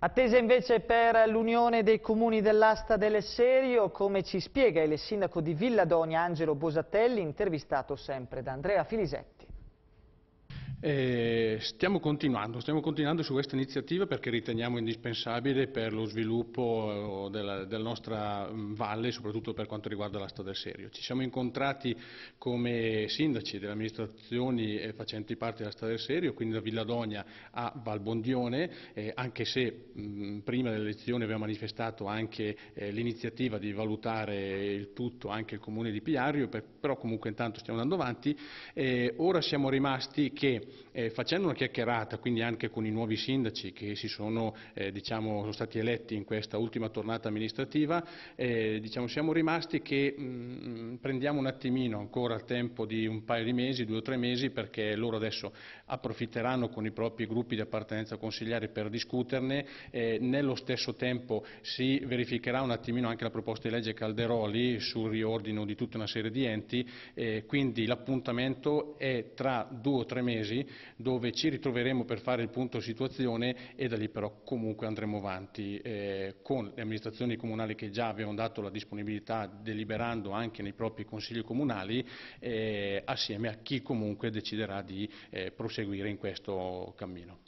Attesa invece per l'unione dei comuni dell'asta dell'Esserio, come ci spiega il sindaco di Villa Villadonia Angelo Bosatelli, intervistato sempre da Andrea Filisetti. Eh, stiamo, continuando, stiamo, continuando, su questa iniziativa perché riteniamo indispensabile per lo sviluppo eh, della, della nostra mm, valle, soprattutto per quanto riguarda la strada del Serio. Ci siamo incontrati come sindaci delle amministrazioni facenti parte della strada del Serio, quindi da Villadonia a Valbondione, eh, anche se mh, mm, prima delle elezioni aveva manifestato anche eh, l'iniziativa di valutare il tutto, anche il comune di Piario, per, però comunque intanto stiamo andando avanti. ora siamo rimasti che eh, facendo una chiacchierata, quindi anche con i nuovi sindaci che sono, eh, diciamo, sono, stati eletti in questa ultima tornata amministrativa, eh, diciamo, siamo rimasti che mh, mm, prendiamo un attimino ancora il tempo di un paio di mesi, due o tre mesi, perché loro adesso approfitteranno con i propri gruppi di appartenenza consigliare per discuterne, eh, nello stesso tempo si verificherà un attimino anche la proposta di legge Calderoli sul riordino di tutta una serie di enti, eh, quindi l'appuntamento è tra due o tre mesi dove ci ritroveremo per fare il punto situazione e da lì però comunque andremo avanti eh, con le amministrazioni comunali che già avevano dato la disponibilità deliberando anche nei propri consigli comunali eh, assieme a chi comunque deciderà di eh, proseguire in questo cammino.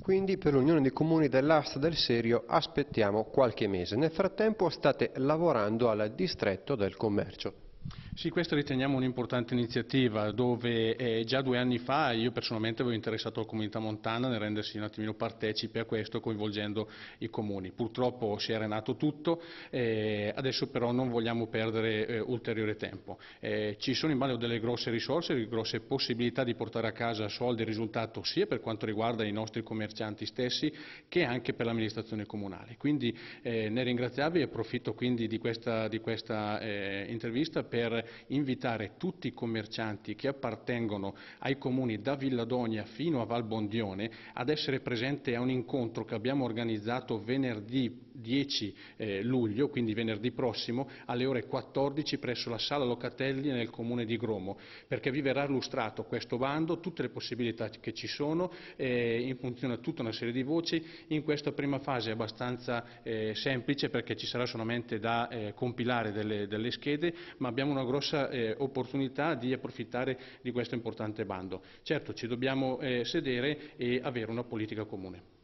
Quindi per l'Unione dei Comuni dell'asta del Serio aspettiamo qualche mese. Nel frattempo state lavorando al distretto del commercio. Sì, questa riteniamo un'importante iniziativa dove eh, già due anni fa io personalmente avevo interessato la comunità montana nel rendersi un attimino partecipe a questo coinvolgendo i comuni. Purtroppo si è arenato tutto, eh, adesso però non vogliamo perdere eh, ulteriore tempo. Eh, ci sono in ballo delle grosse risorse, delle grosse possibilità di portare a casa soldi e risultato sia per quanto riguarda i nostri commercianti stessi che anche per l'amministrazione comunale. Quindi eh, ne ringraziavi e approfitto quindi di questa, di questa eh, intervista per invitare tutti i commercianti che appartengono ai comuni da Villadonia fino a Valbondione ad essere presenti a un incontro che abbiamo organizzato venerdì 10 eh, luglio, quindi venerdì prossimo, alle ore 14 presso la Sala Locatelli nel comune di Gromo, perché vi verrà illustrato questo bando, tutte le possibilità che ci sono, eh, in funzione a tutta una serie di voci. In questa prima fase è abbastanza eh, semplice perché ci sarà solamente da eh, compilare delle, delle, schede, ma abbiamo una grossa eh, opportunità di approfittare di questo importante bando. Certo, ci dobbiamo eh, sedere e avere una politica comune.